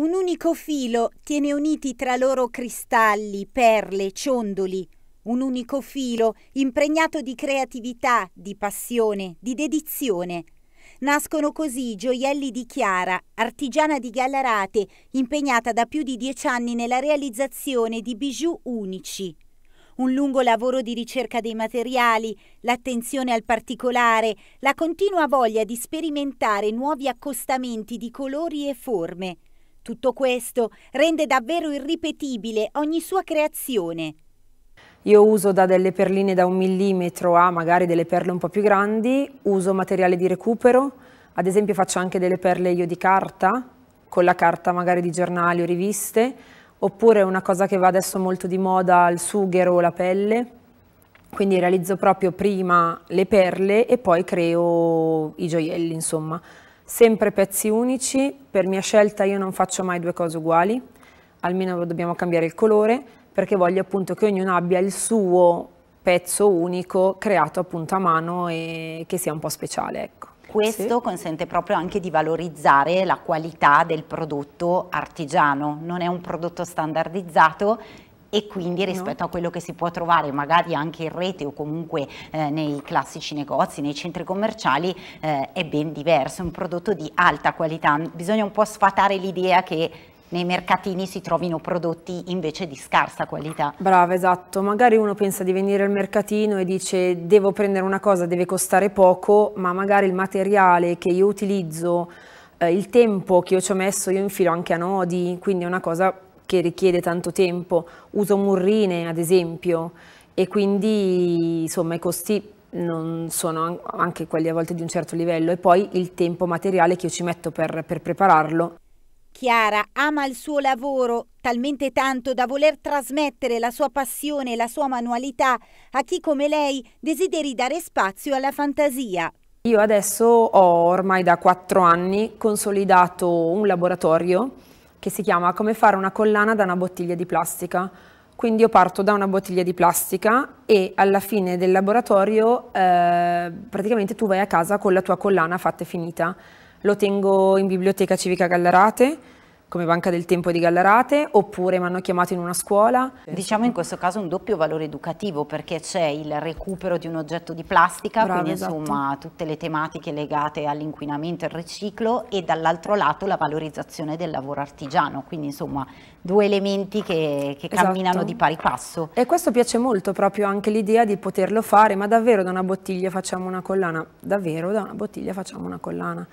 Un unico filo tiene uniti tra loro cristalli, perle, ciondoli. Un unico filo impregnato di creatività, di passione, di dedizione. Nascono così i gioielli di Chiara, artigiana di Gallarate, impegnata da più di dieci anni nella realizzazione di bijou unici. Un lungo lavoro di ricerca dei materiali, l'attenzione al particolare, la continua voglia di sperimentare nuovi accostamenti di colori e forme. Tutto questo rende davvero irripetibile ogni sua creazione. Io uso da delle perline da un millimetro a magari delle perle un po' più grandi, uso materiale di recupero, ad esempio faccio anche delle perle io di carta, con la carta magari di giornali o riviste, oppure una cosa che va adesso molto di moda, il sughero o la pelle. Quindi realizzo proprio prima le perle e poi creo i gioielli, insomma sempre pezzi unici, per mia scelta io non faccio mai due cose uguali, almeno dobbiamo cambiare il colore, perché voglio appunto che ognuno abbia il suo pezzo unico creato appunto a mano e che sia un po' speciale. Ecco. Questo sì. consente proprio anche di valorizzare la qualità del prodotto artigiano, non è un prodotto standardizzato e quindi rispetto no. a quello che si può trovare magari anche in rete o comunque eh, nei classici negozi, nei centri commerciali eh, è ben diverso, è un prodotto di alta qualità, bisogna un po' sfatare l'idea che nei mercatini si trovino prodotti invece di scarsa qualità. Brava, esatto. Magari uno pensa di venire al mercatino e dice devo prendere una cosa, deve costare poco, ma magari il materiale che io utilizzo, eh, il tempo che io ci ho messo, io infilo anche a nodi, quindi è una cosa che richiede tanto tempo, uso murrine ad esempio e quindi insomma i costi non sono anche quelli a volte di un certo livello e poi il tempo materiale che io ci metto per, per prepararlo. Chiara ama il suo lavoro talmente tanto da voler trasmettere la sua passione e la sua manualità a chi come lei desideri dare spazio alla fantasia. Io adesso ho ormai da quattro anni consolidato un laboratorio che si chiama Come fare una collana da una bottiglia di plastica. Quindi io parto da una bottiglia di plastica e alla fine del laboratorio eh, praticamente tu vai a casa con la tua collana fatta e finita. Lo tengo in biblioteca civica Gallarate, come Banca del Tempo di Gallarate oppure mi hanno chiamato in una scuola. Diciamo in questo caso un doppio valore educativo perché c'è il recupero di un oggetto di plastica, Bravo, quindi esatto. insomma tutte le tematiche legate all'inquinamento e al riciclo e dall'altro lato la valorizzazione del lavoro artigiano, quindi insomma due elementi che, che esatto. camminano di pari passo. E questo piace molto proprio anche l'idea di poterlo fare, ma davvero da una bottiglia facciamo una collana, davvero da una bottiglia facciamo una collana.